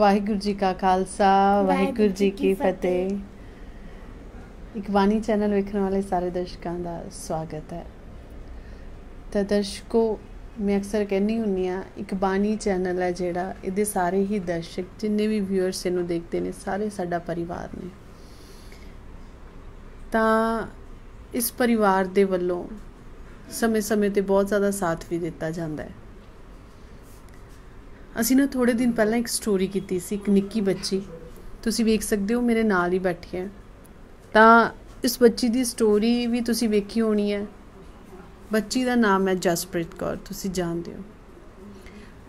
ਵਾਹਿਗੁਰੂ ਜੀ ਕਾ ਖਾਲਸਾ ਵਾਹਿਗੁਰੂ ਜੀ ਕੀ ਫਤਿਹ ਬਾਣੀ ਚੈਨਲ ਵੇਖਣ ਵਾਲੇ ਸਾਰੇ ਦਰਸ਼ਕਾਂ ਦਾ ਸਵਾਗਤ ਹੈ ਤਾਂ ਦਰਸ਼ਕੋ ਮੈਂ ਅਕਸਰ ਕਹਿੰਨੀ ਹੁੰਨੀ ਆ ਬਾਣੀ ਚੈਨਲ ਹੈ ਜਿਹੜਾ ਇਹਦੇ ਸਾਰੇ ਹੀ ਦਰਸ਼ਕ ਜਿੰਨੇ ਵੀ ਵਿਊਅਰਸ ਇਹਨੂੰ ਦੇਖਦੇ ਨੇ ਸਾਰੇ ਸਾਡਾ ਪਰਿਵਾਰ ਨੇ ਤਾਂ ਇਸ ਪਰਿਵਾਰ ਦੇ ਵੱਲੋਂ ਸਮੇਂ-ਸਮੇਂ ਤੇ ਬਹੁਤ ਜ਼ਿਆਦਾ ਸਾਥ ਵੀ ਦਿੱਤਾ ਜਾਂਦਾ ਹੈ ਅਸੀਂ ਨਾ ਥੋੜੇ ਦਿਨ ਪਹਿਲਾਂ ਇੱਕ ਸਟੋਰੀ ਕੀਤੀ ਸੀ ਇੱਕ ਨਿੱਕੀ ਬੱਚੀ ਤੁਸੀਂ ਵੇਖ ਸਕਦੇ ਹੋ ਮੇਰੇ ਨਾਲ ਹੀ ਬੈਠੀ ਹੈ ਤਾਂ ਇਸ ਬੱਚੀ ਦੀ ਸਟੋਰੀ ਵੀ ਤੁਸੀਂ ਵੇਖੀ ਹੋਣੀ ਹੈ ਬੱਚੀ ਦਾ ਨਾਮ ਹੈ ਜਸਪ੍ਰੀਤ ਕੌਰ ਤੁਸੀਂ ਜਾਣਦੇ ਹੋ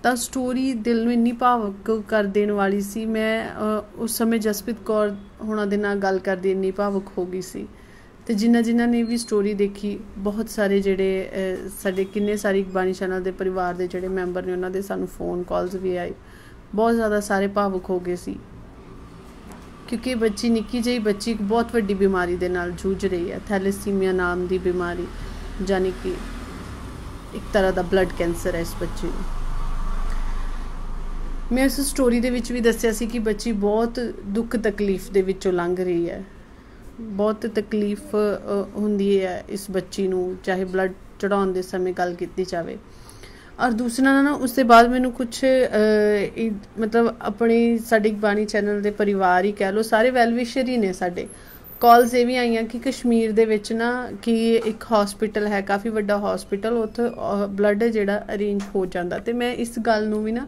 ਤਾਂ ਸਟੋਰੀ ਦਿਲ ਨੂੰ ਇੰਨੀ ਭਾਵਕ ਕਰ ਦੇਣ ਵਾਲੀ ਸੀ ਮੈਂ ਉਸ ਸਮੇਂ ਜਸਪ੍ਰੀਤ ਕੌਰ ਹੋਣਾ ਦੇ ਨਾਲ ਗੱਲ ਕਰਦੀ ਇੰਨੀ ਭਾਵਕ ਹੋ ਗਈ ਸੀ ਤੇ ਜਿਨ੍ਹਾਂ ਜਿਨ੍ਹਾਂ ਨੇ ਵੀ ਸਟੋਰੀ ਦੇਖੀ ਬਹੁਤ ਸਾਰੇ ਜਿਹੜੇ ਸਾਡੇ ਕਿੰਨੇ ਸਾਰੇ ਬਾਣੀ ਚੈਨਲ ਦੇ ਪਰਿਵਾਰ ਦੇ ਜਿਹੜੇ ਮੈਂਬਰ ਨੇ ਉਹਨਾਂ ਦੇ ਸਾਨੂੰ ਫੋਨ ਕਾਲਸ ਵੀ ਆਏ ਬਹੁਤ ਜ਼ਿਆਦਾ ਸਾਰੇ ਭਾਵੁਕ ਹੋ ਗਏ ਸੀ ਕਿਉਂਕਿ ਬੱਚੀ ਨਿੱਕੀ ਜਿਹੀ ਬੱਚੀ ਬਹੁਤ ਵੱਡੀ ਬਿਮਾਰੀ ਦੇ ਨਾਲ ਜੂਝ ਰਹੀ ਹੈ ਥੈਲੇਸੀਮੀਆ ਨਾਮ ਦੀ ਬਿਮਾਰੀ ਜਾਨੀ ਕਿ ਇੱਕ ਤਰ੍ਹਾਂ ਦਾ ਬਲੱਡ ਕੈਂਸਰ ਹੈ ਇਸ ਬੱਚੀ ਨੂੰ ਮੈਂ ਉਸ ਸਟੋਰੀ ਦੇ ਵਿੱਚ ਵੀ ਦੱਸਿਆ ਸੀ ਕਿ ਬੱਚੀ ਬਹੁਤ ਦੁੱਖ ਤਕਲੀਫ ਦੇ ਵਿੱਚੋਂ ਲੰਘ ਰਹੀ ਹੈ ਬਹੁਤ ਤਕਲੀਫ ਹੁੰਦੀ ਹੈ ਇਸ ਬੱਚੀ ਨੂੰ ਚਾਹੇ ਬਲੱਡ ਚੜਾਉਣ ਦੇ ਸਮੇਂ ਗੱਲ ਕੀਤੀ ਜਾਵੇ ਔਰ ਦੂਸਰਾ ਨਾ ਉਸ ਤੋਂ ਬਾਅਦ ਮੈਨੂੰ ਕੁਝ ਮਤਲਬ ਆਪਣੇ ਸਾਡੀ ਬਾਣੀ ਚੈਨਲ ਦੇ ਪਰਿਵਾਰ ਹੀ ਕਹਿ ਲੋ ਸਾਰੇ ਵੈਲਵਿਸ਼ਰ ਹੀ ਨੇ ਸਾਡੇ ਕਾਲਸ ਇਹ ਵੀ ਆਈਆਂ ਕਿ ਕਸ਼ਮੀਰ ਦੇ ਵਿੱਚ ਨਾ ਕਿ ਇੱਕ ਹਸਪੀਟਲ ਹੈ ਕਾਫੀ ਵੱਡਾ ਹਸਪੀਟਲ ਉੱਥੇ ਬਲੱਡ ਜਿਹੜਾ ਅਰੇਂਜ ਹੋ ਜਾਂਦਾ ਤੇ ਮੈਂ ਇਸ ਗੱਲ ਨੂੰ ਵੀ ਨਾ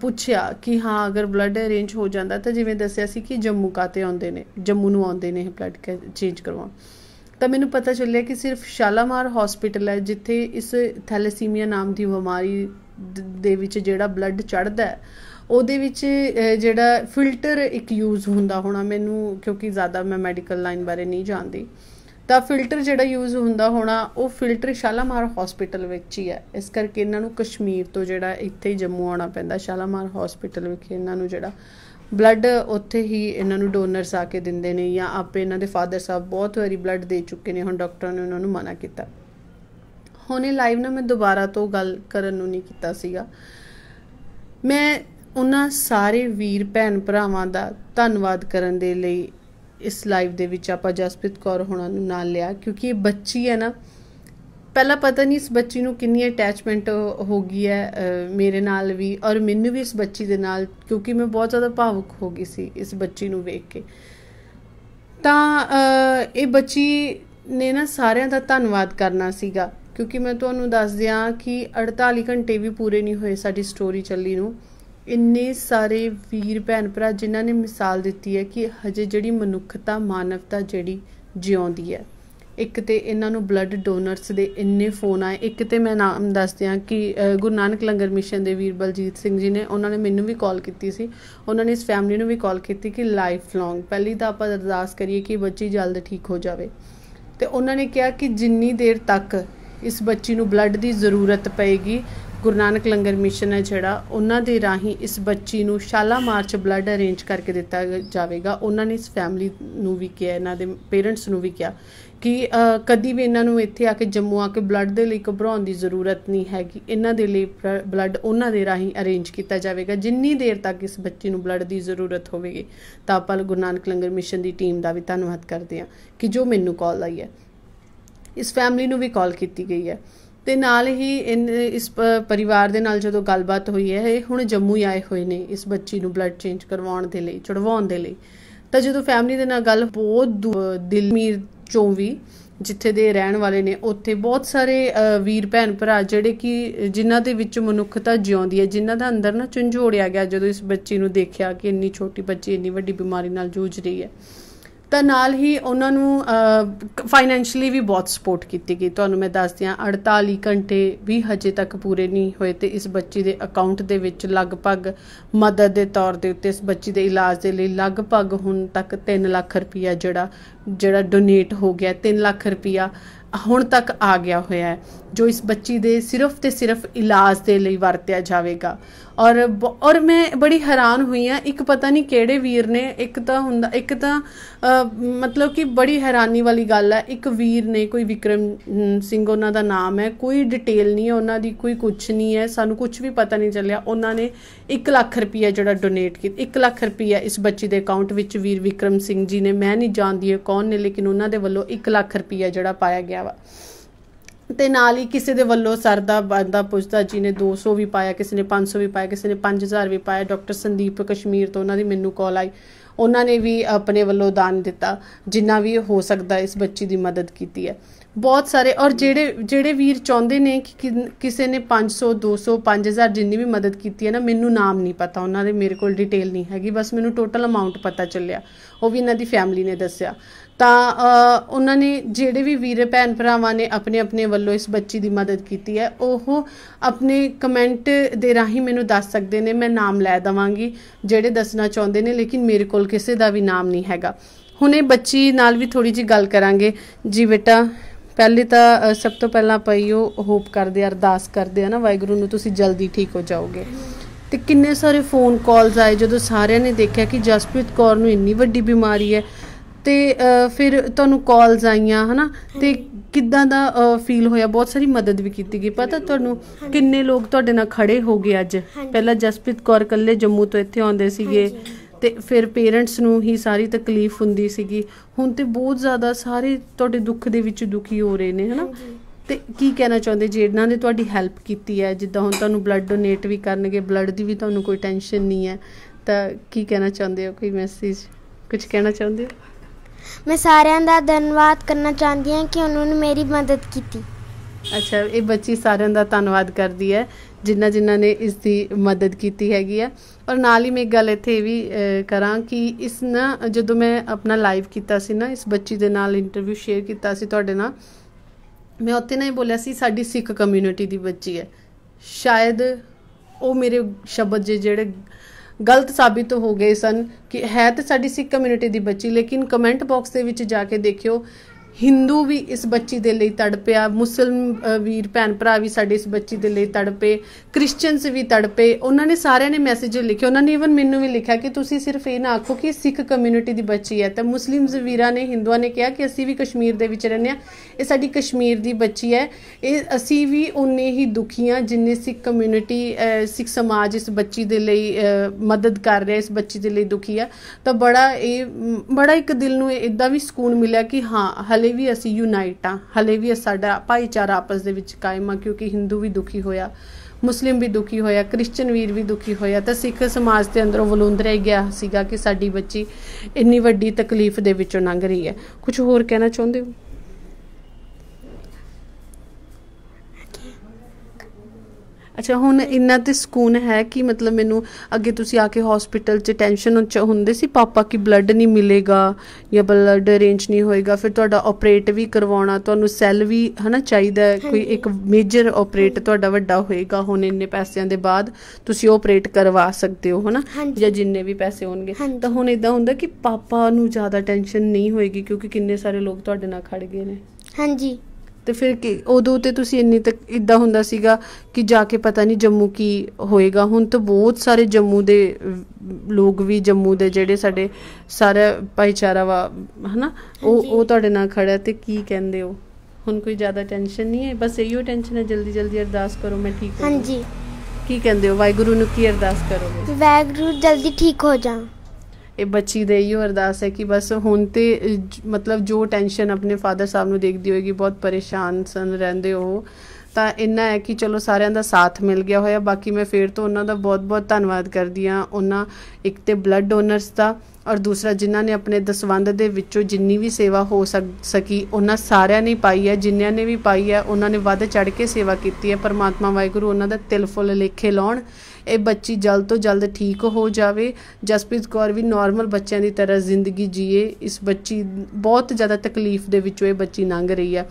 ਪੁੱਛਿਆ ਕਿ ਹਾਂ ਅਗਰ ਬਲੱਡ ਅਰੇਂਜ ਹੋ ਜਾਂਦਾ ਤਾਂ ਜਿਵੇਂ ਦੱਸਿਆ ਸੀ ਕਿ ਜੰਮੂ ਕਾਤੇ ਆਉਂਦੇ ਨੇ ਜੰਮੂ ਨੂੰ ਆਉਂਦੇ ਨੇ ਇਹ ਬਲੱਡ ਚੇਂਜ ਕਰਵਾਉਣ ਤਾਂ ਮੈਨੂੰ ਪਤਾ ਚੱਲਿਆ ਕਿ ਸਿਰਫ ਸ਼ਾਲਾਮਾਰ ਹਸਪੀਟਲ ਹੈ ਜਿੱਥੇ ਇਸ ਥੈਲੇਸੀਮੀਆ ਨਾਮ ਦੀ ਬਿਮਾਰੀ ਦੇ ਵਿੱਚ ਜਿਹੜਾ ਬਲੱਡ ਚੜਦਾ ਹੈ ਉਹਦੇ ਵਿੱਚ ਜਿਹੜਾ ਫਿਲਟਰ ਇੱਕ ਯੂਜ਼ ਹੁੰਦਾ ਹੋਣਾ ਮੈਨੂੰ ਕਿਉਂਕਿ ਜ਼ਿਆਦਾ ਮੈਂ ਮੈਡੀਕਲ ਲਾਈਨ ਬਾਰੇ ਨਹੀਂ ਜਾਣਦੀ ਤਾਂ ਫਿਲਟਰ ਜਿਹੜਾ ਯੂਜ਼ ਹੁੰਦਾ ਹੋਣਾ ਉਹ ਫਿਲਟਰ ਸ਼ਾਲਾਮਾਰ ਹਸਪੀਟਲ ਵਿੱਚ ਹੀ ਹੈ ਇਸ ਕਰਕੇ ਇਹਨਾਂ ਨੂੰ ਕਸ਼ਮੀਰ ਤੋਂ ਜਿਹੜਾ ਇੱਥੇ ਹੀ ਜੰਮੂ ਆਉਣਾ ਪੈਂਦਾ ਸ਼ਾਲਾਮਾਰ ਹਸਪੀਟਲ ਵਿਖੇ ਇਹਨਾਂ ਨੂੰ ਜਿਹੜਾ ਬਲੱਡ ਉੱਥੇ ਹੀ ਇਹਨਾਂ ਨੂੰ ਡੋਨਰਸ ਆ ਕੇ ਦਿੰਦੇ ਨੇ ਜਾਂ ਆਪੇ ਇਹਨਾਂ ਦੇ ਫਾਦਰ ਸਾਹਿਬ ਬਹੁਤ ਵਾਰੀ ਬਲੱਡ ਦੇ ਚੁੱਕੇ ਨੇ ਹੁਣ ਡਾਕਟਰਾਂ ਨੇ ਉਹਨਾਂ ਨੂੰ ਮਨਾ ਕੀਤਾ ਹੁਣੇ ਲਾਈਵ ਨਾ ਮੈਂ ਦੁਬਾਰਾ ਤੋਂ ਗੱਲ ਕਰਨ ਨੂੰ ਨਹੀਂ ਕੀਤਾ ਸੀਗਾ ਮੈਂ ਉਹਨਾਂ ਸਾਰੇ ਵੀਰ ਭੈਣ ਭਰਾਵਾਂ ਦਾ ਧੰਨਵਾਦ ਕਰਨ ਦੇ ਲਈ ਇਸ ਲਾਈਵ ਦੇ ਵਿੱਚ ਆਪਾਂ ਜਸਪ੍ਰੀਤ ਕੌਰ ਹੋਣਾ ਨੂੰ ਨਾਲ ਲਿਆ ਕਿਉਂਕਿ ਇਹ ਬੱਚੀ ਹੈ ਨਾ ਪਹਿਲਾਂ ਪਤਾ ਨਹੀਂ ਇਸ ਬੱਚੀ ਨੂੰ ਕਿੰਨੀ ਅਟੈਚਮੈਂਟ ਹੋ ਗਈ ਹੈ ਮੇਰੇ ਨਾਲ ਵੀ ਔਰ ਮੈਨੂੰ ਵੀ ਇਸ ਬੱਚੀ ਦੇ ਨਾਲ ਕਿਉਂਕਿ ਮੈਂ ਬਹੁਤ ਜ਼ਿਆਦਾ ਭਾਵੁਕ ਹੋ ਗਈ ਸੀ ਇਸ ਬੱਚੀ ਨੂੰ ਵੇਖ ਕੇ ਤਾਂ ਇਹ ਬੱਚੀ ਨੇ ਨਾ ਸਾਰਿਆਂ ਦਾ ਧੰਨਵਾਦ ਕਰਨਾ ਸੀਗਾ ਕਿਉਂਕਿ ਮੈਂ ਤੁਹਾਨੂੰ ਦੱਸ ਦਿਆਂ ਕਿ 48 ਘੰਟੇ ਵੀ ਪੂਰੇ ਨਹੀਂ ਹੋਏ ਸਾਡੀ ਸਟੋਰੀ ਚੱਲੀ ਨੂੰ ਇੰਨੇ ਸਾਰੇ ਵੀਰ ਭੈਣ ਭਰਾ ਜਿਨ੍ਹਾਂ ਨੇ ਮਿਸਾਲ ਦਿੱਤੀ ਹੈ ਕਿ ਹਜੇ ਜਿਹੜੀ ਮਨੁੱਖਤਾ ਮਾਨਵਤਾ ਜਿਹੜੀ ਜਿਉਂਦੀ ਹੈ ਇੱਕ ਤੇ ਇਹਨਾਂ ਨੂੰ ਬਲੱਡ ਡੋਨਰਸ ਦੇ ਇੰਨੇ ਫੋਨ ਆਏ ਇੱਕ ਤੇ ਮੈਂ ਨਾਮ ਦੱਸਦੇ ਆ ਕਿ ਗੁਰੂ ਨਾਨਕ ਲੰਗਰ ਮਿਸ਼ਨ ਦੇ ਵੀਰ ਬਲਜੀਤ ਸਿੰਘ ਜੀ ਨੇ ਉਹਨਾਂ ਨੇ ਮੈਨੂੰ ਵੀ ਕਾਲ ਕੀਤੀ ਸੀ ਉਹਨਾਂ ਨੇ ਇਸ ਫੈਮਿਲੀ ਨੂੰ ਵੀ ਕਾਲ ਕੀਤੀ ਕਿ ਲਾਈਫ ਲੌਂਗ ਪਹਿਲੀ ਤਾਂ ਆਪਾਂ ਅਰਦਾਸ ਕਰੀਏ ਕਿ ਬੱਚੀ ਜਲਦ ਠੀਕ ਹੋ ਜਾਵੇ ਤੇ ਉਹਨਾਂ ਨੇ ਕਿਹਾ ਕਿ ਜਿੰਨੀ ਦੇਰ ਤੱਕ ਇਸ ਬੱਚੀ ਨੂੰ ਬਲੱਡ ਦੀ ਜ਼ਰੂਰਤ ਪਏਗੀ ਗੁਰੂ ਨਾਨਕ ਲੰਗਰ ਮਿਸ਼ਨ ਹੈ ਜਿਹੜਾ ਉਹਨਾਂ ਦੇ ਰਾਹੀਂ ਇਸ ਬੱਚੀ ਨੂੰ ਸ਼ਾਲਾ ਮਾਰਚ ਬਲੱਡ ਅਰੇਂਜ ਕਰਕੇ ਦਿੱਤਾ ਜਾਵੇਗਾ ਉਹਨਾਂ ਨੇ ਇਸ ਫੈਮਿਲੀ ਨੂੰ ਵੀ ਕਿਹਾ ਇਹਨਾਂ ਦੇ ਪੇਰੈਂਟਸ ਨੂੰ ਵੀ ਕਿਹਾ ਕਿ ਕਦੀ ਵੀ ਇਹਨਾਂ ਨੂੰ ਇੱਥੇ ਆ ਕੇ ਜੰਮੂ ਆ ਕੇ ਬਲੱਡ ਦੇ ਲਈ ਘਬਰਾਉਣ ਦੀ ਜ਼ਰੂਰਤ ਨਹੀਂ ਹੈਗੀ ਇਹਨਾਂ ਦੇ ਲਈ ਬਲੱਡ ਉਹਨਾਂ ਦੇ ਰਾਹੀਂ ਅਰੇਂਜ ਕੀਤਾ ਜਾਵੇਗਾ ਜਿੰਨੀ ਦੇਰ ਤੱਕ ਇਸ ਬੱਚੀ ਨੂੰ ਬਲੱਡ ਦੀ ਜ਼ਰੂਰਤ ਹੋਵੇਗੀ ਤਾਂ ਆਪਾਂ ਗੁਰੂ ਨਾਨਕ ਲੰਗਰ ਮਿਸ਼ਨ ਦੀ ਟੀਮ ਦਾ ਵੀ ਧੰਨਵਾਦ ਕਰਦੇ ਹਾਂ ਕਿ ਜੋ ਮੈਨੂੰ ਕਾਲ ਆਈ ਹੈ ਇਸ ਫੈਮਿਲੀ ਨੂੰ ਵੀ ਕਾਲ ਕੀਤੀ ਗਈ ਹੈ ਤੇ ਨਾਲ ਹੀ ਇਸ ਪਰਿਵਾਰ ਦੇ ਨਾਲ ਜਦੋਂ ਗੱਲਬਾਤ ਹੋਈ ਹੈ ਇਹ ਹੁਣ ਜੰਮੂ ਆਏ ਹੋਏ ਨੇ ਇਸ ਬੱਚੀ ਨੂੰ ਬਲੱਡ ਚੇਂਜ ਕਰਵਾਉਣ ਦੇ ਲਈ ਚੜਵਾਉਣ ਦੇ ਲਈ ਤਾਂ ਜਦੋਂ ਫੈਮਿਲੀ ਦੇ ਨਾਲ ਗੱਲ ਬਹੁਤ ਦਿਲਮੀਰ ਚੋਂ ਵੀ ਜਿੱਥੇ ਦੇ ਰਹਿਣ ਵਾਲੇ ਨੇ ਉੱਥੇ ਬਹੁਤ ਸਾਰੇ ਵੀਰ ਭੈਣ ਭਰਾ ਜਿਹੜੇ ਕਿ ਜਿਨ੍ਹਾਂ ਦੇ ਵਿੱਚ ਮਨੁੱਖਤਾ ਜਿਉਂਦੀ ਹੈ ਜਿਨ੍ਹਾਂ ਦਾ ਅੰਦਰ ਨਾ ਝੁੰਝੋੜਿਆ ਗਿਆ ਜਦੋਂ ਇਸ ਬੱਚੀ ਨੂੰ ਦੇਖਿਆ ਕਿ ਇੰਨੀ ਛੋਟੀ ਬੱਚੀ ਇੰਨੀ ਵੱਡੀ ਬਿਮਾਰੀ ਨਾਲ ਜੂਝ ਰਹੀ ਹੈ ਤਾਂ ਨਾਲ ਹੀ ਉਹਨਾਂ ਨੂੰ ਫਾਈਨੈਂਸ਼ਲੀ ਵੀ ਬਹੁਤ ਸਪੋਰਟ ਕੀਤੀ ਗਈ ਤੁਹਾਨੂੰ ਮੈਂ ਦੱਸਦੀ ਆ 48 ਘੰਟੇ ਵੀ ਹਜੇ ਤੱਕ ਪੂਰੇ ਨਹੀਂ ਹੋਏ ਤੇ ਇਸ ਬੱਚੀ ਦੇ ਅਕਾਊਂਟ ਦੇ ਵਿੱਚ ਲਗਭਗ ਮਦਦ ਦੇ ਤੌਰ ਦੇ ਉੱਤੇ ਇਸ ਬੱਚੀ ਦੇ ਇਲਾਜ ਦੇ ਲਈ ਲਗਭਗ ਹੁਣ ਤੱਕ 3 ਲੱਖ ਰੁਪਇਆ ਜਿਹੜਾ ਜਿਹੜਾ ਡੋਨੇਟ ਹੋ ਗਿਆ 3 ਲੱਖ ਰੁਪਇਆ ਹੁਣ ਤੱਕ ਆ ਗਿਆ ਹੋਇਆ ਹੈ ਜੋ ਇਸ ਬੱਚੀ ਦੇ ਸਿਰਫ ਤੇ ਸਿਰਫ ਇਲਾਜ ਦੇ ਲਈ ਵਰਤਿਆ ਜਾਵੇਗਾ ਔਰ ਔਰ ਮੈਂ ਬੜੀ ਹੈਰਾਨ ਹੋਈ ਆ ਇੱਕ ਪਤਾ ਨਹੀਂ ਕਿਹੜੇ ਵੀਰ ਨੇ ਇੱਕ ਤਾਂ ਹੁੰਦਾ ਇੱਕ ਤਾਂ ਮਤਲਬ ਕਿ ਬੜੀ ਹੈਰਾਨੀ ਵਾਲੀ ਗੱਲ ਹੈ ਇੱਕ ਵੀਰ ਨੇ ਕੋਈ ਵਿਕਰਮ ਸਿੰਘ ਉਹਨਾਂ ਦਾ ਨਾਮ ਹੈ ਕੋਈ ਡਿਟੇਲ ਨਹੀਂ ਹੈ ਉਹਨਾਂ ਦੀ ਕੋਈ ਕੁਝ ਨਹੀਂ ਹੈ ਸਾਨੂੰ ਕੁਝ ਵੀ ਪਤਾ ਨਹੀਂ ਚੱਲਿਆ ਉਹਨਾਂ ਨੇ 1 ਲੱਖ ਰੁਪਇਆ ਜਿਹੜਾ ਡੋਨੇਟ ਕੀਤਾ 1 ਲੱਖ ਰੁਪਇਆ ਇਸ ਬੱਚੀ ਦੇ ਅਕਾਊਂਟ ਵਿੱਚ ਵੀਰ ਵਿਕਰਮ ਸਿੰਘ ਜੀ ਨੇ ਮੈਂ ਨਹੀਂ ਜਾਣਦੀ ਕੌਣ ਨੇ ਲੇਕਿਨ ਉਹਨਾਂ ਦੇ ਵੱਲੋਂ 1 ਲੱਖ ਰੁਪਇਆ ਜਿਹੜਾ ਪਾਇਆ ਗਿਆ ਵਾ ਤੇ ਨਾਲ ਹੀ ਕਿਸੇ ਦੇ ਵੱਲੋਂ ਸਰ ਦਾ ਬੰਦਾ ਪੁੱਛਦਾ ਜੀ ਨੇ 200 ਵੀ ਪਾਇਆ ਕਿਸੇ ਨੇ 500 ਵੀ ਪਾਇਆ ਕਿਸੇ ਨੇ 5000 ਵੀ ਪਾਇਆ ਡਾਕਟਰ ਸੰਦੀਪ ਕਸ਼ਮੀਰ ਤੋਂ ਉਹਨਾਂ ਦੀ ਮੈਨੂੰ ਕਾਲ ਆਈ ਉਹਨਾਂ ਨੇ ਵੀ ਆਪਣੇ ਵੱਲੋਂ ਦਾਨ ਦਿੱਤਾ ਜਿੰਨਾ ਵੀ ਹੋ ਸਕਦਾ ਇਸ ਬੱਚੀ ਦੀ ਮਦਦ ਕੀਤੀ ਹੈ ਬਹੁਤ ਸਾਰੇ ਔਰ ਜਿਹੜੇ ਜਿਹੜੇ ਵੀਰ ਚਾਹੁੰਦੇ ਨੇ ਕਿ ਕਿਸੇ ਨੇ 500 200 5000 ਜਿੰਨੀ ਵੀ ਮਦਦ ਕੀਤੀ ਹੈ ਨਾ ਮੈਨੂੰ ਨਾਮ ਨਹੀਂ ਪਤਾ ਉਹਨਾਂ ਦੇ ਮੇਰੇ ਕੋਲ ਡਿਟੇਲ ਨਹੀਂ ਹੈਗੀ ਬਸ ਮੈਨੂੰ ਟੋਟਲ ਅਮਾਉਂਟ ਪਤਾ ਚੱਲਿਆ ਉਹ ਵੀ ਇਹਨਾਂ ਦੀ ਫੈਮਿਲੀ ਨੇ ਦੱਸਿਆ ਤਾਂ ਉਹਨਾਂ ਨੇ ਜਿਹੜੇ ਵੀ ਵੀਰੇ ਭੈਣ ਭਰਾਵਾਂ ਨੇ ਆਪਣੇ ਆਪਣੇ ਵੱਲੋਂ ਇਸ ਬੱਚੀ ਦੀ ਮਦਦ ਕੀਤੀ ਹੈ ਉਹ ਆਪਣੇ ਕਮੈਂਟ ਦੇ ਰਾਹੀਂ ਮੈਨੂੰ ਦੱਸ ਸਕਦੇ ਨੇ ਮੈਂ ਨਾਮ ਲੈ ਦਵਾਂਗੀ ਜਿਹੜੇ ਦੱਸਣਾ ਚਾਹੁੰਦੇ ਨੇ ਲੇਕਿਨ ਮੇਰੇ ਕੋਲ ਕਿਸੇ ਦਾ ਵੀ ਨਾਮ ਨਹੀਂ ਹੈਗਾ ਹੁਣੇ ਬੱਚੀ ਨਾਲ ਵੀ ਥੋੜੀ ਜੀ ਗੱਲ ਕਰਾਂਗੇ ਜੀ ਬੇਟਾ ਪਹਿਲੇ ਤਾਂ ਸਭ ਤੋਂ ਪਹਿਲਾਂ ਪਈਓ ਹੋਪ ਕਰਦੇ ਆ ਅਰਦਾਸ ਕਰਦੇ ਆ ਨਾ ਵਾਹਿਗੁਰੂ ਨੂੰ ਤੁਸੀਂ ਜਲਦੀ ਠੀਕ ਹੋ ਜਾਓਗੇ ਤੇ ਕਿੰਨੇ ਸਾਰੇ ਫੋਨ ਕਾਲਸ ਆਏ ਜਦੋਂ ਸਾਰਿਆਂ ਨੇ ਦੇਖਿਆ ਕਿ ਜਸਪ੍ਰੀਤ ਕੌਰ ਨੂੰ ਇੰਨੀ ਵੱਡੀ ਬਿਮਾਰੀ ਹੈ ਤੇ ਫਿਰ ਤੁਹਾਨੂੰ ਕਾਲਸ ਆਈਆਂ ਹਨਾ ਤੇ ਕਿੱਦਾਂ ਦਾ ਫੀਲ ਹੋਇਆ ਬਹੁਤ ਸਾਰੀ ਮਦਦ ਵੀ ਕੀਤੀ ਗਈ ਪਤਾ ਤੁਹਾਨੂੰ ਕਿੰਨੇ ਲੋਕ ਤੁਹਾਡੇ ਨਾਲ ਖੜੇ ਹੋ ਗਏ ਅੱਜ ਪਹਿਲਾਂ ਜਸਪ੍ਰੀਤ ਕੌਰ ਕੱਲੇ ਜੰਮੂ ਤੋਂ ਇੱਥੇ ਆਉਂਦੇ ਸੀਗੇ ਤੇ ਫਿਰ ਪੇਰੈਂਟਸ ਨੂੰ ਹੀ ਸਾਰੀ ਤਕਲੀਫ ਹੁੰਦੀ ਸੀਗੀ ਹੁਣ ਤੇ ਬਹੁਤ ਜ਼ਿਆਦਾ ਸਾਰੇ ਤੁਹਾਡੇ ਦੁੱਖ ਦੇ ਵਿੱਚ ਦੁਖੀ ਹੋ ਰਹੇ ਨੇ ਹਨਾ ਤੇ ਕੀ ਕਹਿਣਾ ਚਾਹੁੰਦੇ ਜਿਹਨਾਂ ਨੇ ਤੁਹਾਡੀ ਹੈਲਪ ਕੀਤੀ ਹੈ ਜਿੱਦਾਂ ਹੁਣ ਤੁਹਾਨੂੰ ਬਲੱਡ ਡੋਨੇਟ ਵੀ ਕਰਨਗੇ ਬਲੱਡ ਦੀ ਵੀ ਤੁਹਾਨੂੰ ਕੋਈ ਟੈਨਸ਼ਨ ਨਹੀਂ ਹੈ ਤਾਂ ਕੀ ਕਹਿਣਾ ਚਾਹੁੰਦੇ ਹੋ ਕੋਈ ਮੈਸੇਜ ਕੁਝ ਕਹਿਣਾ ਚਾਹੁੰਦੇ ਹੋ ਮੈਂ ਸਾਰਿਆਂ ਦਾ ਧੰਨਵਾਦ ਕਰਨਾ ਚਾਹੁੰਦੀ ਹਾਂ ਕਿ ਉਹਨਾਂ ਨੇ ਮੇਰੀ ਮਦਦ ਕੀਤੀ ਅੱਛਾ ਇਹ ਬੱਚੀ ਸਾਰਿਆਂ ਦਾ ਧੰਨਵਾਦ ਕਰਦੀ ਹੈ ਜਿਨ੍ਹਾਂ ਜਿਨ੍ਹਾਂ ਨੇ ਇਸ ਦੀ ਮਦਦ ਕੀਤੀ ਹੈਗੀ ਆ ਔਰ ਨਾਲ ਹੀ ਮੈਂ ਗੱਲ ਇੱਥੇ ਵੀ ਕਰਾਂ ਕਿ ਇਸ ਨਾ ਜਦੋਂ ਮੈਂ ਆਪਣਾ ਲਾਈਵ ਕੀਤਾ ਸੀ ਨਾ ਇਸ ਬੱਚੀ ਦੇ ਨਾਲ ਇੰਟਰਵਿਊ ਸ਼ੇਅਰ ਕੀਤਾ ਸੀ ਤੁਹਾਡੇ ਨਾਲ ਮੈਂ ਉੱਥੇ ਨਹੀਂ ਬੋਲਿਆ ਸੀ ਸਾਡੀ ਸਿੱਖ ਕਮਿਊਨਿਟੀ ਦੀ ਬੱਚੀ ਹੈ ਸ਼ਾਇਦ ਉਹ ਮੇਰੇ ਸ਼ਬਦ ਜਿਹੜੇ ਗਲਤ ਸਾਬਿਤ ਹੋ ਗਏ ਸਨ ਕਿ ਹੈ ਤੇ ਸਾਡੀ ਸਿੱਖ ਕਮਿਊਨਿਟੀ ਦੀ ਬੱਚੀ ਲੇਕਿਨ ਕਮੈਂਟ ਬਾਕਸ ਦੇ ਵਿੱਚ ਜਾ ਕੇ ਦੇਖਿਓ ਹਿੰਦੂ ਵੀ ਇਸ ਬੱਚੀ ਦੇ ਲਈ ਤੜਪਿਆ ਮੁਸਲਮ ਵੀਰ ਭੈਣ ਭਰਾ ਵੀ ਸਾਡੇ ਇਸ ਬੱਚੀ ਦੇ ਲਈ ਤੜਪੇ ਕ੍ਰਿਸਚੀਅਨਸ ਵੀ ਤੜਪੇ ਉਹਨਾਂ ਨੇ ਸਾਰਿਆਂ ਨੇ ਮੈਸੇਜ ਲਿਖੇ ਉਹਨਾਂ ਨੇ ਇਵਨ ਮੈਨੂੰ ਵੀ ਲਿਖਿਆ ਕਿ ਤੁਸੀਂ ਸਿਰਫ ਇਹ ਨਾ ਆਖੋ ਕਿ ਸਿੱਖ ਕਮਿਊਨਿਟੀ ਦੀ ਬੱਚੀ ਹੈ ਤਾਂ ਮੁਸਲਿਮਸ ਵੀਰਾਂ ਨੇ ਹਿੰਦੂਆਂ ਨੇ ਕਿਹਾ ਕਿ ਅਸੀਂ ਵੀ ਕਸ਼ਮੀਰ ਦੇ ਵਿੱਚ ਰਹਿੰਦੇ ਆ ਇਹ ਸਾਡੀ ਕਸ਼ਮੀਰ ਦੀ ਬੱਚੀ ਹੈ ਇਹ ਅਸੀਂ ਵੀ ਉਨੇ ਹੀ ਦੁਖੀਆਂ ਜਿੰਨੇ ਸਿੱਖ ਕਮਿਊਨਿਟੀ ਸਿੱਖ ਸਮਾਜ ਇਸ ਬੱਚੀ ਦੇ ਲਈ ਮਦਦ ਕਰ ਰਿਹਾ ਇਸ ਬੱਚੀ ਦੇ ਲਈ ਦੁਖੀ ਆ ਤਾਂ ਬੜਾ ਇਹ ਬੜਾ ਇੱਕ ਦਿਲ ਨੂੰ ਇਦਾਂ ਵੀ ਸਕੂਨ ਮਿਲਿਆ ਕਿ ਹਾਂ ਹਲੇ ਵੀ ਅਸੀਂ ਯੂਨਾਈਟ ਆ ਹਲੇ ਵੀ ਸਾਡਾ ਭਾਈਚਾਰਾ ਆਪਸ ਦੇ ਵਿੱਚ ਕਾਇਮ ਆ ਕਿਉਂਕਿ ਹਿੰਦੂ ਵੀ ਦੁਖੀ ਹੋਇਆ ਮੁਸਲਿਮ ਵੀ ਦੁਖੀ ਹੋਇਆ ਕ੍ਰਿਸਚਨ ਵੀਰ ਵੀ ਦੁਖੀ ਹੋਇਆ ਤਾਂ ਸਿੱਖ ਸਮਾਜ ਦੇ ਅੰਦਰੋਂ ਰਹਿ ਗਿਆ ਸੀਗਾ ਕਿ ਸਾਡੀ ਬੱਚੀ ਇੰਨੀ ਵੱਡੀ ਤਕਲੀਫ ਦੇ ਵਿੱਚੋਂ ਲੰਘ ਰਹੀ ਹੈ ਕੁਝ ਹੋਰ ਕਹਿਣਾ ਚਾਹੁੰਦੇ ਹੋ ਅੱਛਾ ਹੁਣ ਇੰਨਾ ਤੇ ਸਕੂਨ ਹੈ ਕਿ ਮਤਲਬ ਮੈਨੂੰ ਅੱਗੇ ਤੁਸੀਂ ਆ ਕੇ ਹਸਪੀਟਲ 'ਚ ਟੈਨਸ਼ਨ ਹੁੰਦੇ ਸੀ ਪਾਪਾ ਕੀ ਬਲੱਡ ਨਹੀਂ ਮਿਲੇਗਾ ਜਾਂ ਬਲੱਡ ਅਰੇਂਜ ਨਹੀਂ ਹੋਏਗਾ ਫਿਰ ਤੁਹਾਡਾ ਆਪਰੇਟ ਵੀ ਕਰਵਾਉਣਾ ਤੁਹਾਨੂੰ ਸੈੱਲ ਵੀ ਹਨਾ ਚਾਹੀਦਾ ਕੋਈ ਇੱਕ ਮੇਜਰ ਆਪਰੇਟ ਤੁਹਾਡਾ ਵੱਡਾ ਹੋਏਗਾ ਹੁਣ ਇੰਨੇ ਪੈਸਿਆਂ ਦੇ ਬਾਅਦ ਤੁਸੀਂ ਆਪਰੇਟ ਕਰਵਾ ਸਕਦੇ ਹੋ ਹਨਾ ਜਾਂ ਜਿੰਨੇ ਵੀ ਪੈਸੇ ਹੋਣਗੇ ਤਾਂ ਹੁਣ ਇਦਾਂ ਹੁੰਦਾ ਕਿ ਪਾਪਾ ਨੂੰ ਜ਼ਿਆਦਾ ਟੈਨਸ਼ਨ ਨਹੀਂ ਹੋਏਗੀ ਕਿਉਂਕਿ ਕਿੰਨੇ ਸਾਰੇ ਲੋਕ ਤੁਹਾਡੇ ਨਾਲ ਖੜ ਗਏ ਨੇ ਹਾਂਜੀ ਤੇ ਫਿਰ ਕਿ ਉਦੋਂ ਤੇ ਤੁਸੀਂ ਇੰਨੀ ਤੱਕ ਇਦਾਂ ਹੁੰਦਾ ਸੀਗਾ ਕਿ ਜਾ ਕੇ ਪਤਾ ਨਹੀਂ ਜੰਮੂ ਕੀ ਹੋਏਗਾ ਹੁਣ ਤਾਂ ਬਹੁਤ ਸਾਰੇ ਜੰਮੂ ਦੇ ਲੋਕ ਵੀ ਜੰਮੂ ਦੇ ਜਿਹੜੇ ਸਾਡੇ ਸਾਰਾ ਭਾਈਚਾਰਾ ਵਾ ਹਨਾ ਉਹ ਉਹ ਤੁਹਾਡੇ ਨਾਲ ਖੜਾ ਤੇ ਕੀ ਕਹਿੰਦੇ ਹੋ ਹੁਣ ਕੋਈ ਜ਼ਿਆਦਾ ਟੈਨਸ਼ਨ ਨਹੀਂ ਹੈ ਬਸ ਇਹੋ ਟੈਨਸ਼ਨ ਹੈ ਜਲਦੀ ਜਲਦੀ ਅਰਦਾਸ ਕਰੋ ਮੈਂ ਠੀਕ ਹੋ ਹਾਂਜੀ ਕੀ ਕਹਿੰਦੇ ਹੋ ਵਾਹਿਗੁਰੂ ਨੂੰ ਕੀ ਅਰਦਾਸ ਕਰੋਗੇ ਵਾਹਿਗੁਰੂ ਜਲਦੀ ਠੀਕ ਹੋ ਜਾ ਇਹ ਬੱਚੀ ਦੇ ਇਹੋ ਅਰਦਾਸ ਹੈ ਕਿ ਬਸ ਹੁਣ ਤੇ ਮਤਲਬ ਜੋ ਟੈਨਸ਼ਨ ਆਪਣੇ ਫਾਦਰ ਸਾਹਿਬ ਨੂੰ ਦੇਖਦੀ ਹੋਏਗੀ ਬਹੁਤ ਪਰੇਸ਼ਾਨ ਸਨ ਰਹਿੰਦੇ ਹੋ ਤਾਂ ਇੰਨਾ ਹੈ ਕਿ ਚਲੋ ਸਾਰਿਆਂ ਦਾ ਸਾਥ ਮਿਲ ਗਿਆ ਹੋਇਆ ਬਾਕੀ ਮੈਂ ਫੇਰ ਤੋਂ ਉਹਨਾਂ ਦਾ ਬਹੁਤ-ਬਹੁਤ ਧੰਨਵਾਦ ਕਰਦੀ ਆ ਉਹਨਾਂ ਇੱਕ ਤੇ ਬਲੱਡ ਡੋਨਰਸ ਦਾ ਔਰ ਦੂਸਰਾ ਜਿਨ੍ਹਾਂ ਨੇ ਆਪਣੇ ਦਸਵੰਦ ਦੇ ਵਿੱਚੋਂ ਜਿੰਨੀ ਵੀ ਸੇਵਾ ਹੋ ਸਕੀ ਉਹਨਾਂ ਸਾਰਿਆਂ ਨੇ ਪਾਈ ਹੈ ਜਿਨ੍ਹਾਂ ਨੇ ਵੀ ਪਾਈ ਹੈ ਉਹਨਾਂ ਨੇ ਵੱਧ ਚੜ ਕੇ ਸੇਵਾ ਕੀਤੀ ਹੈ ਪਰਮਾਤਮਾ ਵਾਹਿਗੁਰੂ ਉਹਨਾਂ ਦਾ ਤਿਲ ਫੁੱਲ ਲੇਖੇ ਲਾਉਣ ਇਹ ਬੱਚੀ ਜਲਦ ਤੋਂ ਜਲਦ ਠੀਕ ਹੋ ਜਾਵੇ ਜਸਪ੍ਰੀਤ ਕੌਰ ਵੀ ਨਾਰਮਲ ਬੱਚਿਆਂ ਦੀ ਤਰ੍ਹਾਂ ਜ਼ਿੰਦਗੀ ਜੀਏ ਇਸ ਬੱਚੀ ਬਹੁਤ ਜ਼ਿਆਦਾ ਤਕਲੀਫ ਦੇ ਵਿੱਚੋਂ ਇਹ ਬੱਚੀ ਲੰਘ ਰਹੀ ਹੈ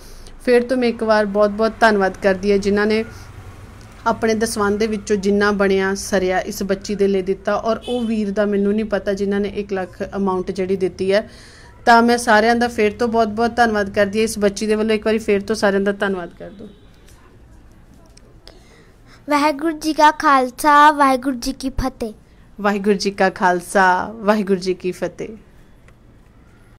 ਫਿਰ ਤੋਂ ਮੈਂ ਇੱਕ ਵਾਰ ਬਹੁਤ-ਬਹੁਤ ਧੰਨਵਾਦ ਕਰਦੀ ਹਾਂ ਜਿਨ੍ਹਾਂ ਨੇ ਆਪਣੇ ਦਸਵੰਦ ਦੇ ਵਿੱਚੋਂ ਜਿੰਨਾ ਬਣਿਆ ਸਰਿਆ ਇਸ ਬੱਚੀ ਦੇ ਲਈ ਦਿੱਤਾ ਔਰ ਉਹ ਵੀਰ ਦਾ ਮੈਨੂੰ ਨਹੀਂ ਪਤਾ ਜਿਨ੍ਹਾਂ ਨੇ 1 ਲੱਖ ਅਮਾਉਂਟ ਜਿਹੜੀ ਦਿੱਤੀ ਹੈ ਤਾਂ ਮੈਂ ਸਾਰਿਆਂ ਦਾ ਫੇਰ ਤੋਂ ਬਹੁਤ-ਬਹੁਤ ਧੰਨਵਾਦ ਕਰਦੀ ਹਾਂ ਇਸ ਬੱਚੀ ਦੇ ਵੱਲੋਂ ਇੱਕ ਵਾਰੀ ਫੇਰ ਤੋਂ ਸਾਰਿਆਂ ਦਾ ਧੰਨਵਾਦ ਕਰ ਦੋ ਵਾਹਿਗੁਰੂ ਜੀ ਕਾ ਖਾਲਸਾ ਵਾਹਿਗੁਰੂ ਜੀ ਕੀ ਫਤਿਹ ਵਾਹਿਗੁਰੂ ਜੀ ਕਾ ਖਾਲਸਾ ਵਾਹਿਗੁਰੂ ਜੀ ਕੀ ਫਤਿਹ